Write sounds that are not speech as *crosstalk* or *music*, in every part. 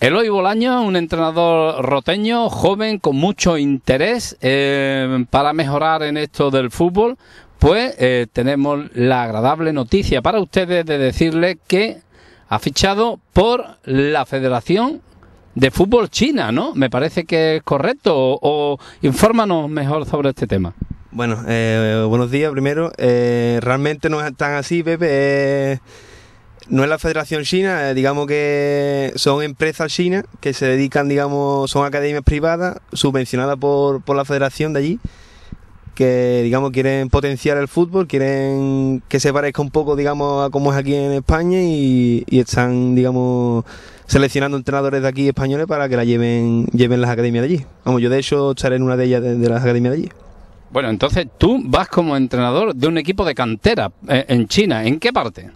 Eloy Bolaño, un entrenador roteño, joven, con mucho interés eh, para mejorar en esto del fútbol, pues eh, tenemos la agradable noticia para ustedes de decirles que ha fichado por la Federación de Fútbol China, ¿no? Me parece que es correcto, o, infórmanos mejor sobre este tema. Bueno, eh, buenos días primero. realmente no es tan así, Pepe no es la Federación China, eh, digamos que son empresas chinas que se dedican, digamos, son academias privadas subvencionadas por, por la Federación de allí que digamos quieren potenciar el fútbol, quieren que se parezca un poco digamos a como es aquí en España y, están digamos seleccionando entrenadores de aquí españoles para que la lleven lleven las academias de allí. Vamos, yo de hecho estaré en una de ellas de las academias de allí. Bueno, entonces tú vas como entrenador de un equipo de cantera eh, en China, ¿en qué parte?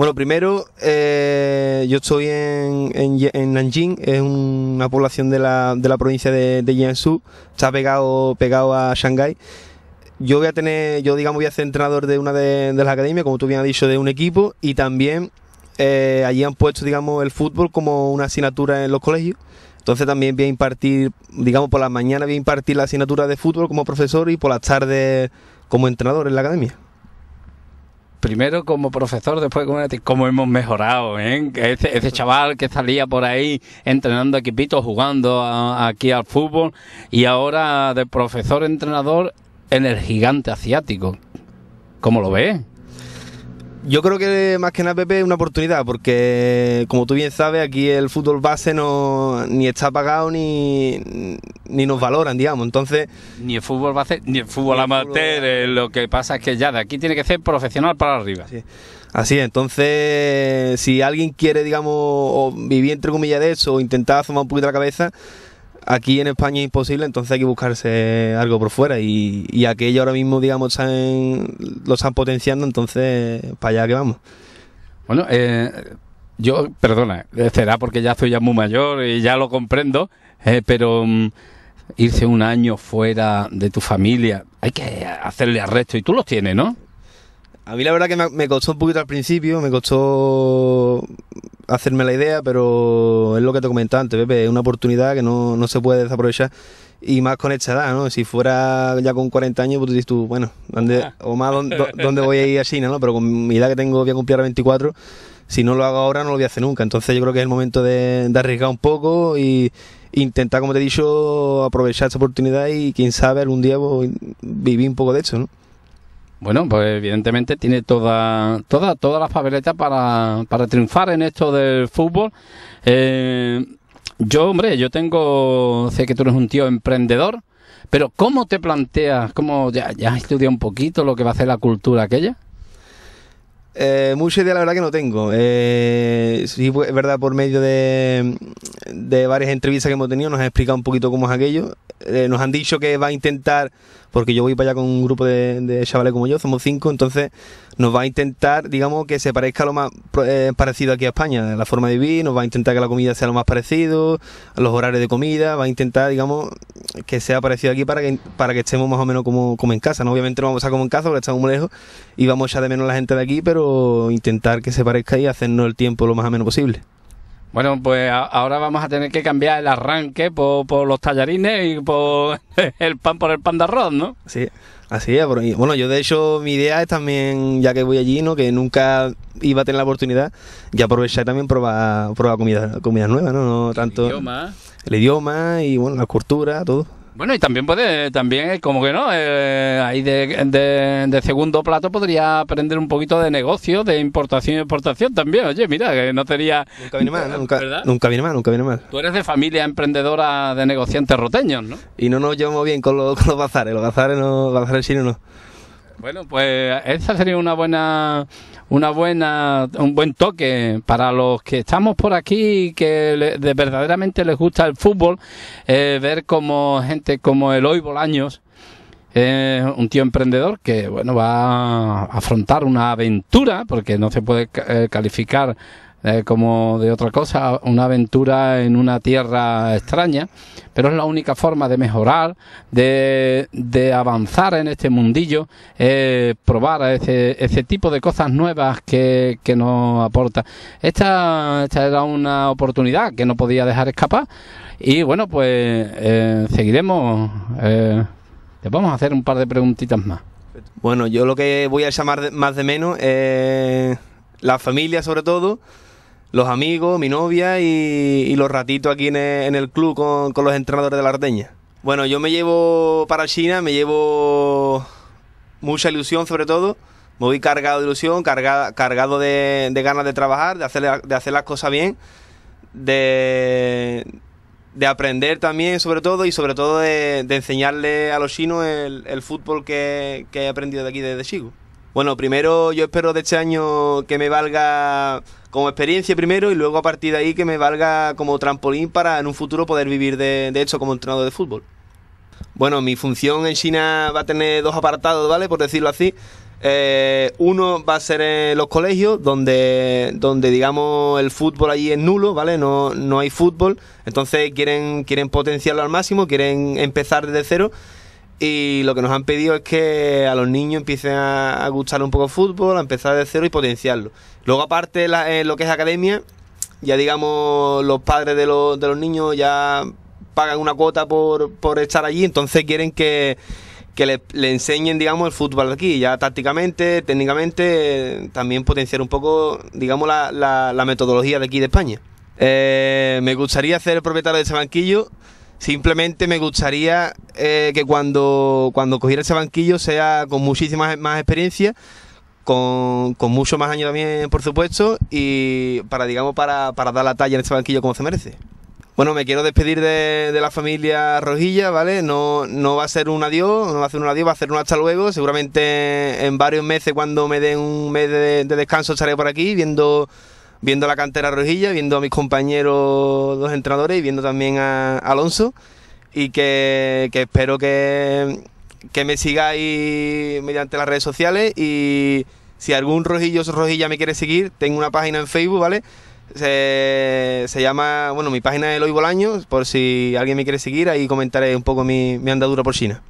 Bueno, primero, eh, yo estoy en, en, Nanjing, es una población de la, de la provincia de, Jiangsu, está pegado, pegado a Shanghái yo voy a tener, yo digamos voy a ser entrenador de una de, las academias, como tú bien has dicho, de un equipo y también eh, allí han puesto, digamos, el fútbol como una asignatura en los colegios. Entonces también voy a impartir, digamos, por la mañana voy a impartir la asignatura de fútbol como profesor y por las tardes como entrenador en la academia primero como profesor, después como cómo hemos mejorado, ¿eh? Ese, ese, chaval que salía por ahí entrenando equipitos, jugando aquí al fútbol y ahora de profesor entrenador en el gigante asiático. ¿Cómo lo ves? Yo creo que más que nada Pepe es una oportunidad porque como tú bien sabes aquí el fútbol base no ni está pagado ni, nos valoran digamos entonces ni el fútbol base ni el fútbol eh, amateur lo que pasa es que ya de aquí tiene que ser profesional para arriba así entonces si alguien quiere digamos vivir entre comillas de eso o intentar asomar un poquito la cabeza aquí en España es imposible, entonces hay que buscarse algo por fuera. Y, aquello ahora mismo, digamos, lo están potenciando, entonces para allá que vamos. Bueno, eh, yo, perdona, eh, será porque ya soy ya muy mayor y ya lo comprendo, eh, pero mm, irse un año fuera de tu familia, hay que hacerle arresto y tú los tienes, ¿no? A mí la verdad que me costó un poquito al principio, me costó hacerme la idea, pero es lo que te comentaba antes, Pepe, es una oportunidad que no, no se puede desaprovechar y más con esta edad, ¿no? Si fuera ya con 40 años, pues tú dices tú, bueno, ¿dónde, ah. o más, ¿dónde, voy a ir a China, no? Pero con mi edad que tengo, voy a cumplir a 24, si no lo hago ahora, no lo voy a hacer nunca. Entonces yo creo que es el momento de, arriesgar un poco y intentar, como te he dicho, aprovechar esta oportunidad y quién sabe algún día pues, vivir un poco de eso ¿no? Bueno, pues evidentemente tiene toda, toda, todas las papeletas para, triunfar en esto del fútbol. Eh, yo, hombre, yo tengo, sé que tú eres un tío emprendedor, pero ¿cómo te planteas? ¿Cómo ya, ya has un poquito lo que va a hacer la cultura aquella? Eh, mucha idea la verdad que no tengo. Eh, sí, pues, es verdad, por medio de, de, varias entrevistas que hemos tenido nos han explicado un poquito cómo es aquello. nos han dicho que va a intentar porque yo voy para allá con un grupo de, chavales como yo, somos cinco, entonces nos va a intentar, digamos, que se parezca lo más eh, parecido aquí a España, la forma de vivir, nos va a intentar que la comida sea lo más parecido, los horarios de comida, va a intentar, digamos, que sea parecido aquí para que, para que estemos más o menos como, como en casa, ¿no? Obviamente no vamos a estar como en casa porque estamos muy lejos y vamos ya de menos la gente de aquí, pero intentar que se parezca y hacernos el tiempo lo más menos posible. Bueno, pues ahora vamos a tener que cambiar el arranque por, los tallarines y por *laughs* el pan por el pan de arroz, ¿no? Sí, así es. Bueno, yo de hecho mi idea es también, ya que voy allí, ¿no? Que nunca iba a tener la oportunidad y aprovechar también probar, probar comida nueva, ¿no? ¿no? Tanto el idioma. el idioma y bueno, la cultura, todo. Bueno, y también puede, también, como que no, eh, ahí de, segundo plato podría aprender un poquito de negocio, de importación y exportación también. Oye, mira, que no sería... Nunca viene mal, nunca, viene mal, nunca viene mal. Tú eres de familia emprendedora de negociantes roteños, ¿no? Y no nos llevamos bien con, los, con los bazares, los bazares, no, bazares no. Bueno, pues esa sería una buena, una buena, un buen toque para los que estamos por aquí y que de, verdaderamente les gusta el fútbol, eh, ver como gente como Eloy Bolaños, eh, un tío emprendedor que bueno va a afrontar una aventura porque no se puede eh, calificar como de otra cosa, una aventura en una tierra extraña, pero es la única forma de mejorar, de, avanzar en este mundillo, eh, probar ese, ese, tipo de cosas nuevas que, nos aporta. Esta, era una oportunidad que no podía dejar escapar y bueno, pues eh, seguiremos. Eh, te vamos a hacer un par de preguntitas más. Bueno, yo lo que voy a llamar más de menos es la familia sobre todo los amigos, mi novia y, los ratitos aquí en el, club con, los entrenadores de la Ardeña. Bueno, yo me llevo para China, me llevo mucha ilusión sobre todo. Me voy cargado de ilusión, cargado, cargado de, ganas de trabajar, de hacer, las cosas bien, de, aprender también sobre todo y sobre todo de, enseñarle a los chinos el, fútbol que, que, he aprendido de aquí desde chico. Bueno, primero yo espero de este año que me valga como experiencia primero y luego a partir de ahí que me valga como trampolín para en un futuro poder vivir de, hecho como entrenador de fútbol. Bueno, mi función en China va a tener dos apartados, ¿vale? Por decirlo así. Eh, uno va a ser en los colegios, donde, donde digamos el fútbol allí es nulo, ¿vale? No, no hay fútbol. Entonces quieren, quieren potenciarlo al máximo, quieren empezar desde cero y lo que nos han pedido es que a los niños empiecen a, gustar un poco el fútbol, a empezar de cero y potenciarlo. Luego, aparte, eh, lo que es academia, ya digamos, los padres de los, de los niños ya pagan una cuota por, por estar allí, entonces quieren que, que le, enseñen, digamos, el fútbol aquí, ya tácticamente, técnicamente, también potenciar un poco, digamos, la, la, metodología de aquí de España. Eh, me gustaría ser el propietario de ese banquillo Simplemente me gustaría eh, que cuando, cuando cogiera ese banquillo sea con muchísima más experiencia, con, con mucho más años también, por supuesto, y para, digamos, para, dar la talla en ese banquillo como se merece. Bueno, me quiero despedir de, la familia Rojilla, ¿vale? No, no va a ser un adiós, no va a ser un adiós, va a ser un hasta luego. Seguramente en varios meses, cuando me den un mes de, de descanso, estaré por aquí viendo viendo la cantera rojilla, viendo a mis compañeros, los entrenadores y viendo también a Alonso. Y que, espero que, me sigáis mediante las redes sociales. Y si algún rojillo o rojilla me quiere seguir, tengo una página en Facebook, ¿vale? Se, llama, bueno, mi página es Eloy Bolaño, por si alguien me quiere seguir, ahí comentaré un poco mi andadura por China.